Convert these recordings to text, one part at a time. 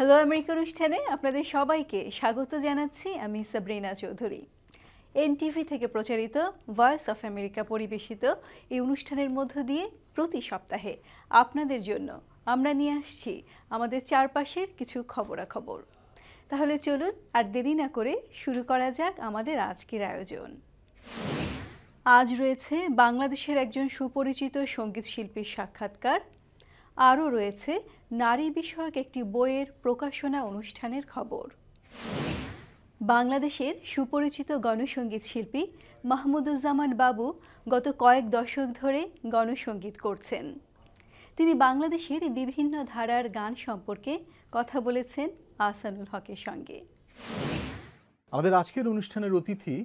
Hello America অনুষ্ঠানে আপনাদের সবাইকে স্বাগত জানাচ্ছি আমি সাবরিনা চৌধুরী এনটিভি থেকে প্রচারিত ভয়েস অফ আমেরিকা পরিবেশিত এই অনুষ্ঠানের মধ্য দিয়ে প্রতি সপ্তাহে আপনাদের জন্য আমরা নিয়ে আসছি আমাদের চারপাশের কিছু খবরাখবর তাহলে চলুন আর দেরি না করে শুরু করা যাক আমাদের আজকের আয়োজন আজ রয়েছে বাংলাদেশের একজন সুপরিচিত সঙ্গীত শিল্পীর সাক্ষাৎকার আরও রয়েছে নারী বিষয়ক একটি বইয়ের প্রকাশনা অনুষ্ঠানের খবর বাংলাদেশের সুপরিচিত গণসঙ্গীত শিল্পী মাহমুদুজ্জামান বাবু গত কয়েক দশক ধরে গণসঙ্গীত করছেন তিনি বাংলাদেশের বিভিন্ন ধারার গান সম্পর্কে কথা বলেছেন আহসানুল হকের সঙ্গে আমাদের আজকের অনুষ্ঠানের অতিথি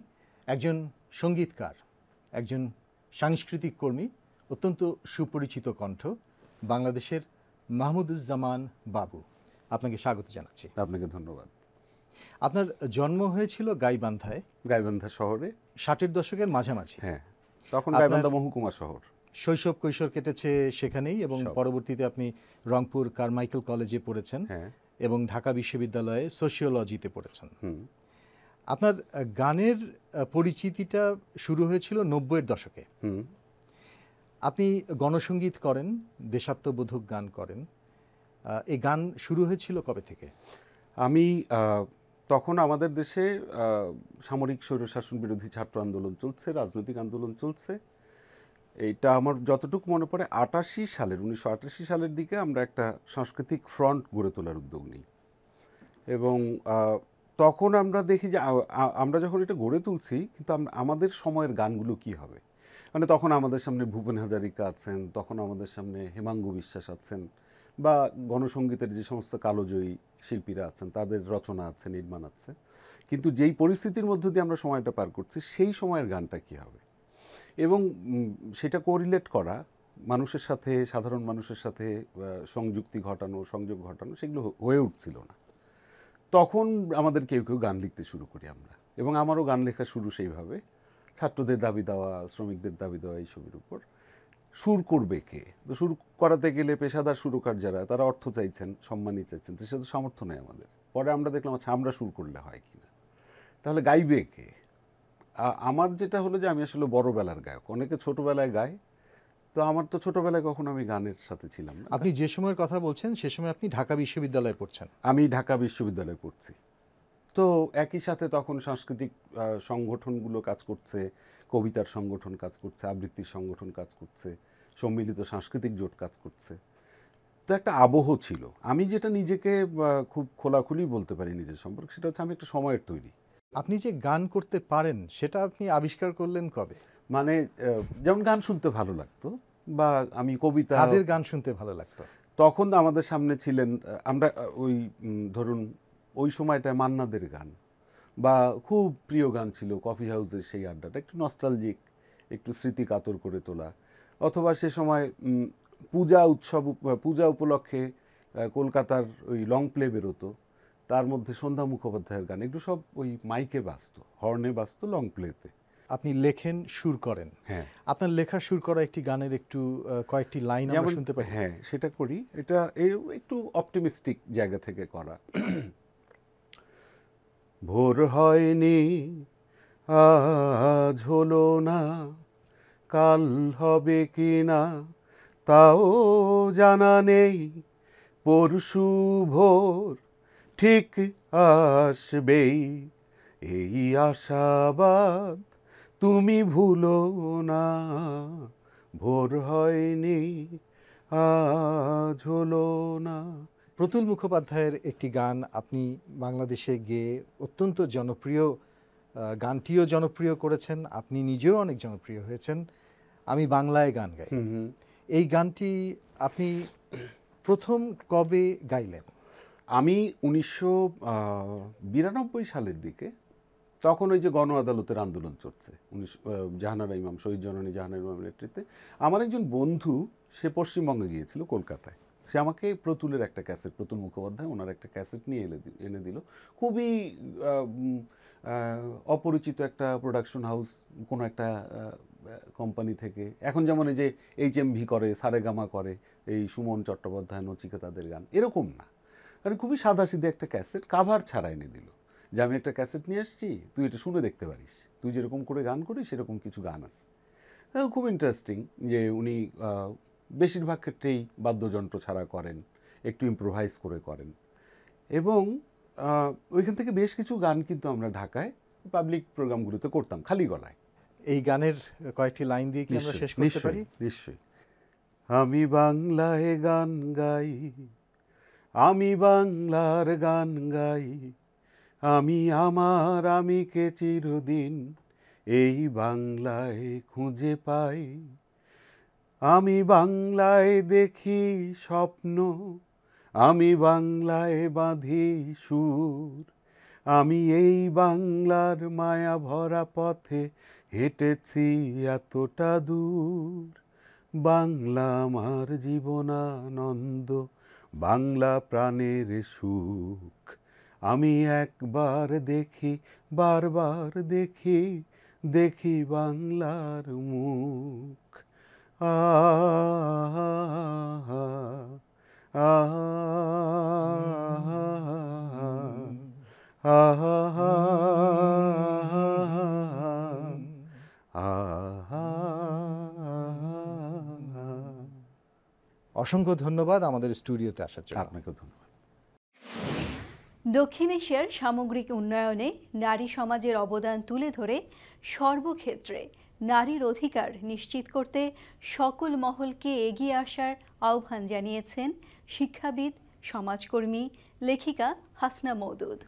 একজন সঙ্গীতকার একজন সাংস্কৃতিক কর্মী অত্যন্ত সুপরিচিত কণ্ঠ বাংলাদেশের মাহমুদুজ্জামান বাবু আপনাকে স্বাগত জানাচ্ছি আপনাকে ধন্যবাদ আপনার জন্ম হয়েছিল গাইবান্ধায় গাইবান্ধা শহরে ষাটের দশকের মাঝামাঝি হ্যাঁ তখন গাইবান্ধা মহকুমা শহর শৈশব কৈশোর কেটেছে সেখানেই এবং পরবর্তীতে আপনি রংপুর কারমাইকেল কলেজে পড়েছেন হ্যাঁ। এবং ঢাকা বিশ্ববিদ্যালয়ে সোশিওলজিতে পড়েছেন আপনার গানের পরিচিতিটা শুরু হয়েছিল নব্বইয়ের দশকে আপনি গণসঙ্গীত করেন দেশাত্মবোধক গান করেন এই গান শুরু হয়েছিল কবে থেকে আমি তখন আমাদের দেশে সামরিক স্বৈরশাসন বিরোধী ছাত্র আন্দোলন চলছে রাজনৈতিক আন্দোলন চলছে এটা আমার যতটুকু মনে পড়ে আটাশি সালের উনিশশো আটাশি সালের দিকে আমরা একটা সাংস্কৃতিক ফ্রন্ট গড়ে তোলার উদ্যোগ নিই এবং তখন আমরা দেখি যে আমরা যখন এটা গড়ে তুলছি কিন্তু আমাদের সময়ের গানগুলো কি হবে মানে তখন আমাদের সামনে ভূপেন হাজারিকা আছেন তখন আমাদের সামনে হেমাঙ্গু বিশ্বাস আছেন বা গণসঙ্গীতের যে সমস্ত কালোজয়ী শিল্পীরা আছেন তাদের রচনা আছে নির্মাণ আছে কিন্তু যেই পরিস্থিতির মধ্য দিয়ে আমরা সময়টা পার করছি সেই সময়ের গানটা কি হবে এবং সেটা কোরিলেট করা মানুষের সাথে সাধারণ মানুষের সাথে সংযুক্তি ঘটানো সংযোগ ঘটানো সেগুলো হয়ে উঠছিল না তখন আমাদের কেউ কেউ গান লিখতে শুরু করি আমরা এবং আমারও গান লেখা শুরু সেইভাবে ছাত্রদের দাবি দেওয়া শ্রমিকদের দাবি দেওয়া এইসবের উপর সুর করবে কে তো সুর করাতে গেলে পেশাদার সুরকার যারা তারা অর্থ চাইছেন সম্মানই চাইছেন সেটা তো সামর্থ্য নেই আমাদের পরে আমরা দেখলাম আচ্ছা আমরা সুর করলে হয় কি না তাহলে গাইবে কে আমার যেটা হলো যে আমি আসলে বড়বেলার গায়ক অনেকে ছোটবেলায় গায় তো আমার তো ছোটবেলায় কখনো আমি গানের সাথে ছিলাম আপনি যে সময়ের কথা বলছেন সে সময় আপনি ঢাকা বিশ্ববিদ্যালয়ে পড়ছেন আমি ঢাকা বিশ্ববিদ্যালয়ে পড়ছি তো একই সাথে তখন সাংস্কৃতিক সংগঠনগুলো কাজ করছে কবিতার সংগঠন কাজ করছে আবৃত্তির সংগঠন কাজ করছে সম্মিলিত সাংস্কৃতিক জোট কাজ করছে তো একটা আবহ ছিল আমি যেটা নিজেকে খুব খোলাখুলি বলতে পারি নিজের সম্পর্কে সেটা হচ্ছে আমি একটা সময়ের তৈরি আপনি যে গান করতে পারেন সেটা আপনি আবিষ্কার করলেন কবে মানে যেমন গান শুনতে ভালো লাগতো বা আমি কবিতা তাদের গান শুনতে ভালো লাগতো তখন আমাদের সামনে ছিলেন আমরা ওই ধরুন ওই সময়টা মান্নাদের গান বা খুব প্রিয় গান ছিল কফি হাউসের সেই আড্ডাটা একটু নস্টালজিক একটু স্মৃতি কাতর করে তোলা অথবা সে সময় পূজা উৎসব পূজা উপলক্ষে কলকাতার ওই লং প্লে বেরোতো তার মধ্যে সন্ধ্যা মুখোপাধ্যায়ের গান একটু সব ওই মাইকে বাঁচত হর্নে বাঁচত লং প্লেতে আপনি লেখেন সুর করেন হ্যাঁ আপনার লেখা সুর করা একটি গানের একটু কয়েকটি লাইন আমরা শুনতে পাই হ্যাঁ সেটা করি এটা একটু অপটিমিস্টিক জায়গা থেকে করা ভোর হয়নি আজ হলো না কাল হবে কি না তাও জানা নেই পরশু ভোর ঠিক আসবেই এই আশাবাদ তুমি ভুলো না ভোর হয়নি আজ হলো না প্রতুল মুখোপাধ্যায়ের একটি গান আপনি বাংলাদেশে গেয়ে অত্যন্ত জনপ্রিয় গানটিও জনপ্রিয় করেছেন আপনি নিজেও অনেক জনপ্রিয় হয়েছেন আমি বাংলায় গান গাই এই গানটি আপনি প্রথম কবে গাইলেন আমি উনিশশো বিরানব্বই সালের দিকে তখন ওই যে গণ আদালতের আন্দোলন চলছে উনিশ জাহানারা ইমাম শহীদ জননী জাহানার ইমাম নেতৃত্বে আমার একজন বন্ধু সে পশ্চিমবঙ্গে গিয়েছিল কলকাতায় সে আমাকে প্রতুলের একটা ক্যাসেট প্রতুল মুখোপাধ্যায় ওনার একটা ক্যাসেট নিয়ে এনে এনে দিল খুবই অপরিচিত একটা প্রোডাকশন হাউস কোনো একটা কোম্পানি থেকে এখন যেমন এই যে এইচ এম ভি করে সারেগামা করে এই সুমন চট্টোপাধ্যায় নচিকেতাদের গান এরকম না কারণ খুবই সাদাসিধে একটা ক্যাসেট কাভার ছাড়া এনে দিল যে আমি একটা ক্যাসেট নিয়ে আসছি তুই এটা শুনে দেখতে পারিস তুই যেরকম করে গান করিস সেরকম কিছু গান আছে খুব ইন্টারেস্টিং যে উনি বেশিরভাগ ক্ষেত্রেই বাদ্যযন্ত্র ছাড়া করেন একটু ইম্প্রোভাইজ করে করেন এবং ওইখান থেকে বেশ কিছু গান কিন্তু আমরা ঢাকায় পাবলিক প্রোগ্রামগুলোতে করতাম খালি গলায় এই গানের কয়েকটি লাইন দিয়ে কি আমরা শেষ করতে পারি নিশ্চয়ই আমি বাংলায় গান গাই আমি বাংলার গান গাই আমি আমার আমি কে চিরদিন এই বাংলায় খুঁজে পাই আমি বাংলায় দেখি স্বপ্ন আমি বাংলায় বাঁধি সুর আমি এই বাংলার মায়া ভরা পথে হেঁটেছি এতটা দূর বাংলা আমার জীবনানন্দ বাংলা প্রাণের সুখ আমি একবার দেখি বারবার দেখি দেখি বাংলার মুখ অসংখ্য ধন্যবাদ আমাদের স্টুডিওতে আসার জন্য আপনাকে ধন্যবাদ দক্ষিণ এশিয়ার সামগ্রিক উন্নয়নে নারী সমাজের অবদান তুলে ধরে সর্বক্ষেত্রে নারীর অধিকার নিশ্চিত করতে সকল মহলকে এগিয়ে আসার আহ্বান জানিয়েছেন শিক্ষাবিদ সমাজকর্মী লেখিকা হাসনা মৌদুদ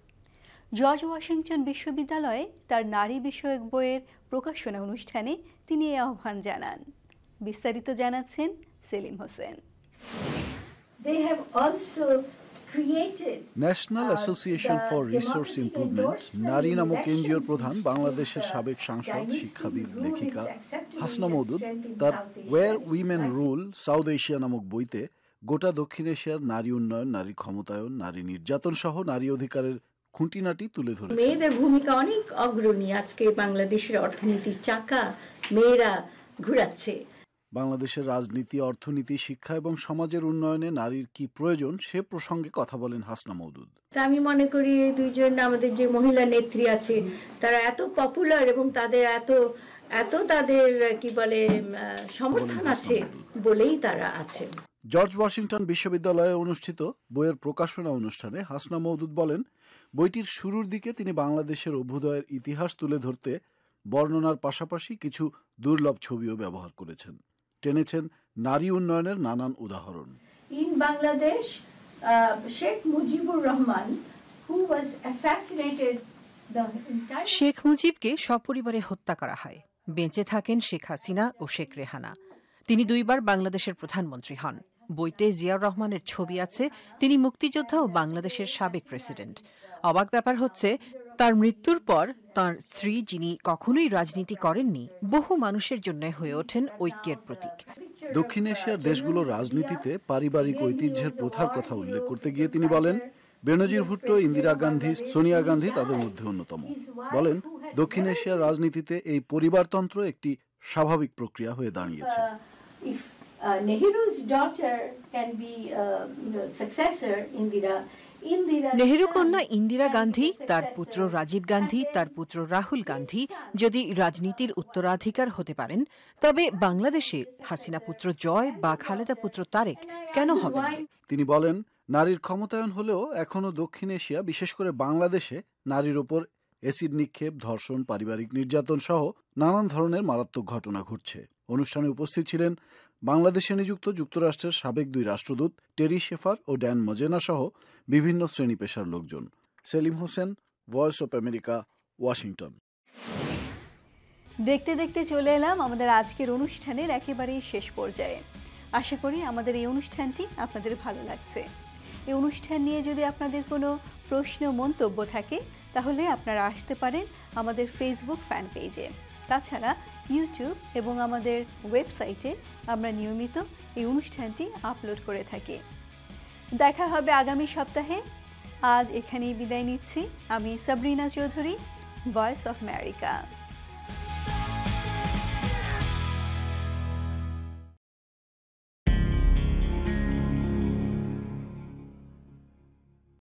জর্জ ওয়াশিংটন বিশ্ববিদ্যালয়ে তার নারী বিষয়ক বইয়ের প্রকাশনা অনুষ্ঠানে তিনি এই আহ্বান জানান বিস্তারিত জানাচ্ছেন Selim Hossain They have also national association for resource improvement নারী নামক এনজিওর প্রধান বাংলাদেশের সাবেক সাংসদ শিক্ষাবিদ লেখিকা হাসনা মৌদুদ তার war women rule South Asia নামক বইতে গোটা দক্ষিণ এশিয়ার নারী উন্নয়ন নারী ক্ষমতায়ন নারী নির্যাতন সহ নারী অধিকারের খুঁটিনাটি তুলে ধরে মেয়েদের ভূমিকা অনেক অগ্রণী আজকে বাংলাদেশের অর্থনীতির চাকা মেয়েরা ঘুরাচ্ছে বাংলাদেশের রাজনীতি অর্থনীতি শিক্ষা এবং সমাজের উন্নয়নে নারীর কি প্রয়োজন সে প্রসঙ্গে কথা বলেন হাসনা মৌদুদ আমি মনে করি এই দুইজন আমাদের যে মহিলা নেত্রী আছে তারা এত পপুলার এবং তাদের এত এত তাদের কি বলে সমর্থন আছে বলেই তারা আছে জর্জ ওয়াশিংটন বিশ্ববিদ্যালয়ে অনুষ্ঠিত বইয়ের প্রকাশনা অনুষ্ঠানে হাসনা মৌদুদ বলেন বইটির শুরুর দিকে তিনি বাংলাদেশের অভ্যুদয়ের ইতিহাস তুলে ধরতে বর্ণনার পাশাপাশি কিছু দুর্লভ ছবিও ব্যবহার করেছেন টেনেছেন নারী উন্নয়নের নানান উদাহরণ in Bangladesh Sheikh Mujibur Rahman who was assassinated শেখ মুজিবকে সপরিবারে হত্যা করা হয় বেঁচে থাকেন শেখ হাসিনা ও শেখ রেহানা তিনি দুইবার বাংলাদেশের প্রধানমন্ত্রী হন বইতে জিয়াউর রহমানের ছবি আছে তিনি মুক্তিযোদ্ধা ও বাংলাদেশের সাবেক প্রেসিডেন্ট অবাক ব্যাপার হচ্ছে তার মৃত্যুর পর তার স্ত্রী যিনি কখনোই রাজনীতি করেননি বহু মানুষের জন্য হয়ে ওঠেন ঐক্যের প্রতীক দক্ষিণ এশিয়ার দেশগুলোর রাজনীতিতে পারিবারিক ঐতিহ্যের প্রথার কথা উল্লেখ করতে গিয়ে তিনি বলেন বেনজির ভুট্টো ইন্দিরা গান্ধী সোনিয়া গান্ধী তাদের মধ্যে অন্যতম বলেন দক্ষিণ এশিয়ার রাজনীতিতে এই পরিবারতন্ত্র একটি স্বাভাবিক প্রক্রিয়া হয়ে দাঁড়িয়েছে uh, uh, Nehru's daughter can be, uh, you know, successor Indira. Nehru কন্যা ইন্দিরা গান্ধী তার পুত্র রাজীব গান্ধী তার পুত্র রাহুল গান্ধী যদি রাজনীতির উত্তরাধিকার হতে পারেন তবে বাংলাদেশে হাসিনা পুত্র জয় বা খালেদা পুত্র তারেক কেন হবে তিনি বলেন নারীর ক্ষমতায়ন হলেও এখনও দক্ষিণ এশিয়া বিশেষ করে বাংলাদেশে নারীর ওপর এসিড নিক্ষেপ ধর্ষণ পারিবারিক নির্যাতন সহ নানান ধরনের মারাত্মক ঘটনা ঘটছে অনুষ্ঠানে উপস্থিত ছিলেন বাংলাদেশে নিযুক্ত যুক্তরাষ্ট্রের সাবেক দুই রাষ্ট্রদূত টেরি শেফার ও ড্যান মজেনা সহ বিভিন্ন শ্রেণী পেশার লোকজন Selim Hossain voice of America Washington দেখতে দেখতে চলে এলাম আমাদের আজকের অনুষ্ঠানের একেবারেই শেষ পর্যায়ে আশা করি আমাদের এই অনুষ্ঠানটি আপনাদের ভালো লাগছে এই অনুষ্ঠান নিয়ে যদি আপনাদের কোনো প্রশ্ন মন্তব্য থাকে তাহলে আপনারা আসতে পারেন আমাদের ফেসবুক ফ্যান পেজে তাছাড়া ইউটিউব এবং আমাদের ওয়েবসাইটে আমরা নিয়মিত এই অনুষ্ঠানটি আপলোড করে থাকি দেখা হবে আগামী সপ্তাহে আজ এখানেই বিদায় নিচ্ছি আমি Sabrina Chowdhury voice of America